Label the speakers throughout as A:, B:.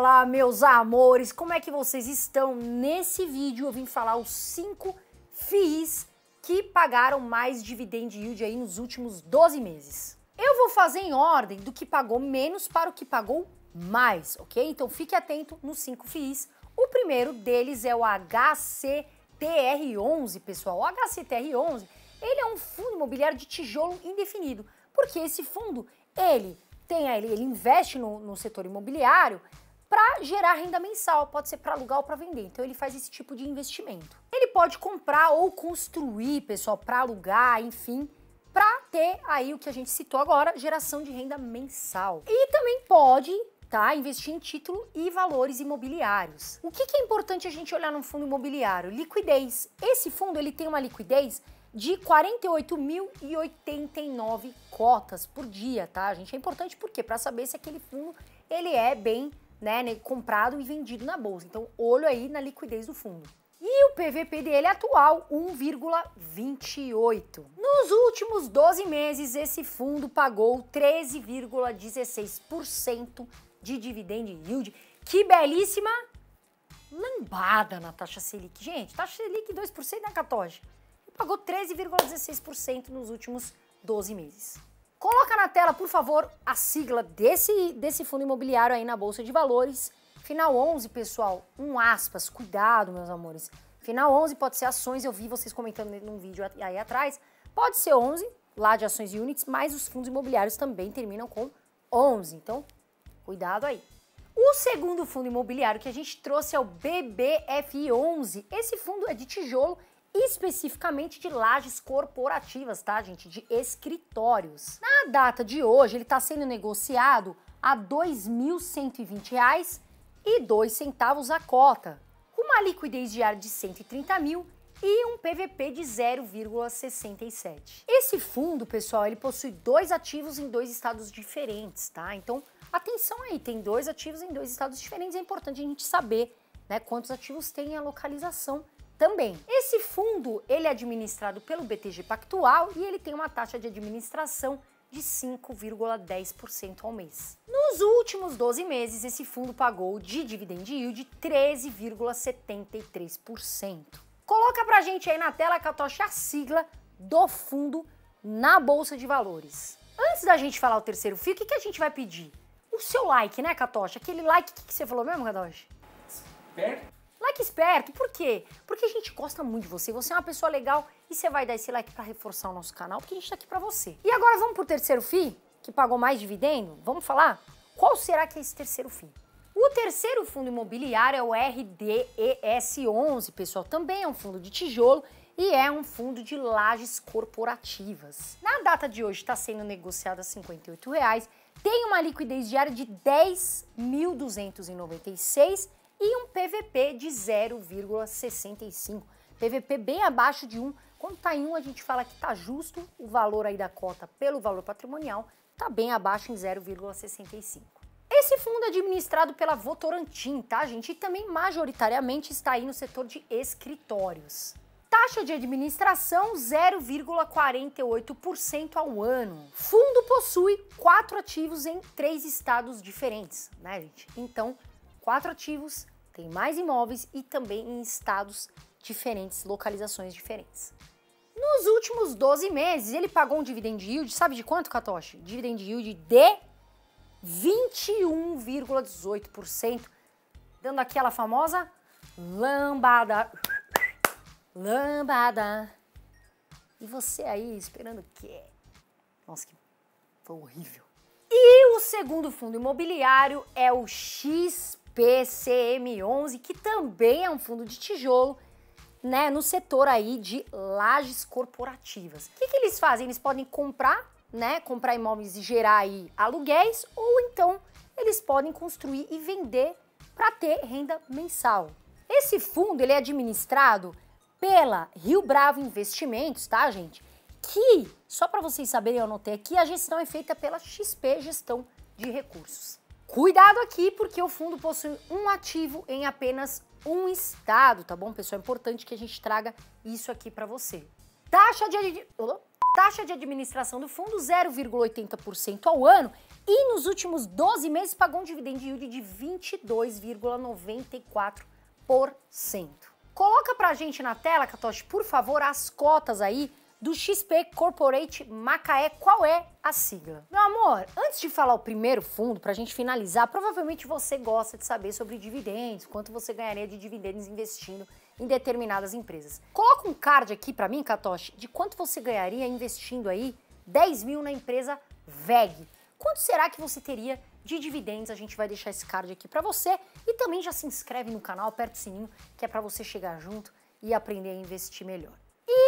A: Fala, meus amores, como é que vocês estão? Nesse vídeo eu vim falar os 5 FIIs que pagaram mais dividend yield aí nos últimos 12 meses. Eu vou fazer em ordem do que pagou menos para o que pagou mais, ok? Então fique atento nos 5 FIIs. O primeiro deles é o HCTR11, pessoal. O HCTR11, ele é um fundo imobiliário de tijolo indefinido, porque esse fundo, ele tem ele, ele investe no, no setor imobiliário, para gerar renda mensal, pode ser para alugar ou para vender. Então ele faz esse tipo de investimento. Ele pode comprar ou construir, pessoal, para alugar, enfim, para ter aí o que a gente citou agora, geração de renda mensal. E também pode tá? Investir em título e valores imobiliários. O que, que é importante a gente olhar num fundo imobiliário? Liquidez. Esse fundo ele tem uma liquidez de 48.089 cotas por dia, tá? Gente, é importante porque para saber se aquele fundo ele é bem né, né, comprado e vendido na bolsa. Então, olho aí na liquidez do fundo. E o PVP dele é atual, 1,28. Nos últimos 12 meses, esse fundo pagou 13,16% de dividend yield. Que belíssima lambada na taxa Selic. Gente, taxa Selic 2% na Catoja. pagou 13,16% nos últimos 12 meses. Coloca na tela, por favor, a sigla desse, desse fundo imobiliário aí na Bolsa de Valores. Final 11, pessoal, um aspas, cuidado, meus amores. Final 11 pode ser ações, eu vi vocês comentando num vídeo aí atrás. Pode ser 11, lá de ações e units, mas os fundos imobiliários também terminam com 11. Então, cuidado aí. O segundo fundo imobiliário que a gente trouxe é o BBF11. Esse fundo é de tijolo especificamente de lajes corporativas, tá, gente? De escritórios. Na data de hoje, ele está sendo negociado a R$ 2.120,02 e centavos a cota, com uma liquidez diária de 130 mil e um PVP de 0,67. Esse fundo, pessoal, ele possui dois ativos em dois estados diferentes, tá? Então, atenção aí, tem dois ativos em dois estados diferentes, é importante a gente saber, né, quantos ativos tem a localização também. Esse fundo, ele é administrado pelo BTG Pactual e ele tem uma taxa de administração de 5,10% ao mês. Nos últimos 12 meses, esse fundo pagou de dividend yield 13,73%. Coloca pra gente aí na tela, Catocha, a sigla do fundo na Bolsa de Valores. Antes da gente falar o terceiro fio, o que, que a gente vai pedir? O seu like, né, Catocha? Aquele like, o que, que você falou mesmo, Catocha? Esperto. Fique esperto, por quê? Porque a gente gosta muito de você, você é uma pessoa legal e você vai dar esse like para reforçar o nosso canal, porque a gente tá aqui para você. E agora vamos pro terceiro FII, que pagou mais dividendo? Vamos falar? Qual será que é esse terceiro FII? O terceiro fundo imobiliário é o RDES11, pessoal. Também é um fundo de tijolo e é um fundo de lajes corporativas. Na data de hoje está sendo negociado a R$ reais. tem uma liquidez diária de R$ 10.296 e um PVP de 0,65. PVP bem abaixo de 1. Quando está em 1, a gente fala que está justo o valor aí da cota pelo valor patrimonial, está bem abaixo em 0,65. Esse fundo é administrado pela Votorantim, tá, gente? E também majoritariamente está aí no setor de escritórios. Taxa de administração 0,48% ao ano. Fundo possui quatro ativos em três estados diferentes, né, gente? Então, quatro ativos, tem mais imóveis e também em estados diferentes, localizações diferentes. Nos últimos 12 meses, ele pagou um dividend yield, sabe de quanto, Katoshi? Dividend yield de 21,18%, dando aquela famosa lambada. Lambada. E você aí esperando o quê? Nossa, que foi horrível. E o segundo fundo imobiliário é o XP. PCM11, que também é um fundo de tijolo, né, no setor aí de lajes corporativas. O que, que eles fazem? Eles podem comprar, né, comprar imóveis e gerar aí aluguéis, ou então eles podem construir e vender para ter renda mensal. Esse fundo ele é administrado pela Rio Bravo Investimentos, tá, gente? Que, só para vocês saberem, eu anotei aqui, a gestão é feita pela XP Gestão de Recursos. Cuidado aqui, porque o fundo possui um ativo em apenas um estado, tá bom, pessoal? É importante que a gente traga isso aqui para você. Taxa de, Taxa de administração do fundo 0,80% ao ano e nos últimos 12 meses pagou um dividend yield de 22,94%. Coloca pra gente na tela, Katoshi, por favor, as cotas aí do XP Corporate Macaé. Qual é a sigla? Meu amor, antes de falar o primeiro fundo, para a gente finalizar, provavelmente você gosta de saber sobre dividendos, quanto você ganharia de dividendos investindo em determinadas empresas. Coloca um card aqui para mim, Katoshi, de quanto você ganharia investindo aí 10 mil na empresa VEG. Quanto será que você teria de dividendos? A gente vai deixar esse card aqui para você e também já se inscreve no canal, aperta o sininho que é para você chegar junto e aprender a investir melhor.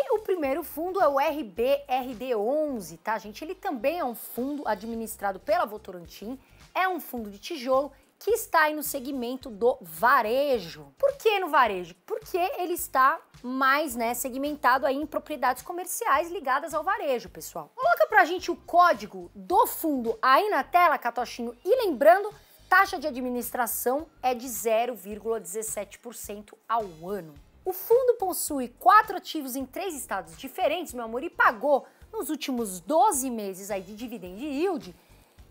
A: E o primeiro fundo é o RBRD11, tá, gente? Ele também é um fundo administrado pela Votorantim, é um fundo de tijolo que está aí no segmento do varejo. Por que no varejo? Porque ele está mais né, segmentado aí em propriedades comerciais ligadas ao varejo, pessoal. Coloca pra gente o código do fundo aí na tela, Catochinho, e lembrando, taxa de administração é de 0,17% ao ano. O fundo possui quatro ativos em três estados diferentes, meu amor, e pagou nos últimos 12 meses aí de dividendo yield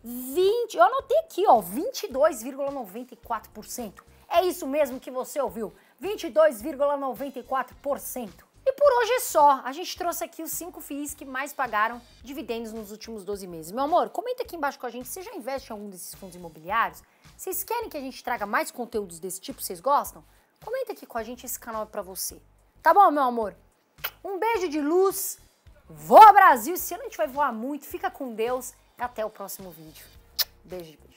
A: 20, eu anotei aqui, ó, 22,94%. É isso mesmo que você ouviu, 22,94%. E por hoje é só. A gente trouxe aqui os cinco FIIs que mais pagaram dividendos nos últimos 12 meses. Meu amor, comenta aqui embaixo com a gente se já investe em algum desses fundos imobiliários. Vocês querem que a gente traga mais conteúdos desse tipo? Vocês gostam? Comenta aqui com a gente, esse canal é pra você. Tá bom, meu amor? Um beijo de luz, voa Brasil, se a gente vai voar muito, fica com Deus até o próximo vídeo. Beijo de